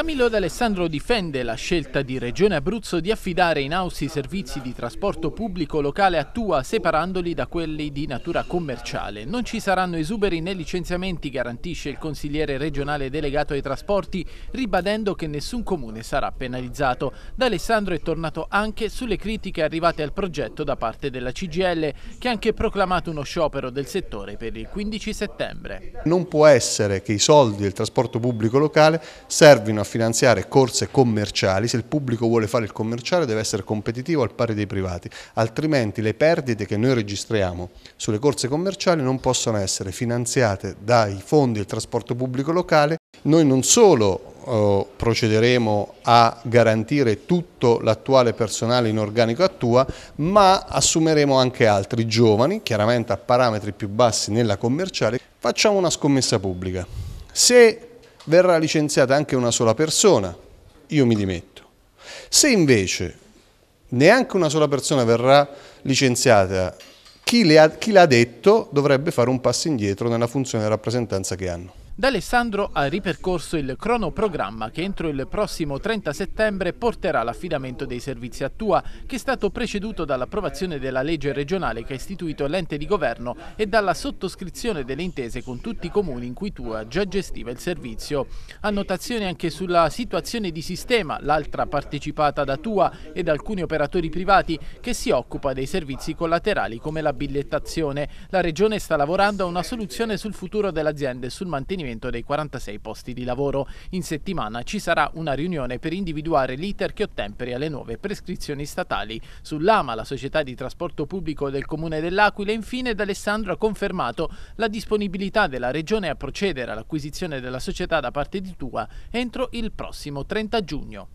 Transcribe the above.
Camillo D'Alessandro difende la scelta di Regione Abruzzo di affidare in house i servizi di trasporto pubblico locale a Tua separandoli da quelli di natura commerciale. Non ci saranno esuberi né licenziamenti, garantisce il consigliere regionale delegato ai trasporti, ribadendo che nessun comune sarà penalizzato. D'Alessandro è tornato anche sulle critiche arrivate al progetto da parte della CGL, che ha anche proclamato uno sciopero del settore per il 15 settembre. Non può essere che i soldi del trasporto pubblico locale servano a finanziare corse commerciali, se il pubblico vuole fare il commerciale deve essere competitivo al pari dei privati, altrimenti le perdite che noi registriamo sulle corse commerciali non possono essere finanziate dai fondi del trasporto pubblico locale. Noi non solo eh, procederemo a garantire tutto l'attuale personale in organico attua, ma assumeremo anche altri giovani, chiaramente a parametri più bassi nella commerciale. Facciamo una scommessa pubblica. Se verrà licenziata anche una sola persona, io mi dimetto. Se invece neanche una sola persona verrà licenziata, chi, ha, chi l'ha detto dovrebbe fare un passo indietro nella funzione di rappresentanza che hanno. D'Alessandro ha ripercorso il cronoprogramma che entro il prossimo 30 settembre porterà l'affidamento dei servizi a Tua, che è stato preceduto dall'approvazione della legge regionale che ha istituito l'ente di governo e dalla sottoscrizione delle intese con tutti i comuni in cui Tua già gestiva il servizio. Annotazioni anche sulla situazione di sistema, l'altra partecipata da Tua ed alcuni operatori privati che si occupa dei servizi collaterali come la bigliettazione. La regione sta lavorando a una soluzione sul futuro dell'azienda e sul mantenimento riconoscimento dei 46 posti di lavoro. In settimana ci sarà una riunione per individuare l'iter che ottemperi alle nuove prescrizioni statali. Sull'AMA, la società di trasporto pubblico del Comune dell'Aquila, infine D'Alessandro ha confermato la disponibilità della Regione a procedere all'acquisizione della società da parte di Tua entro il prossimo 30 giugno.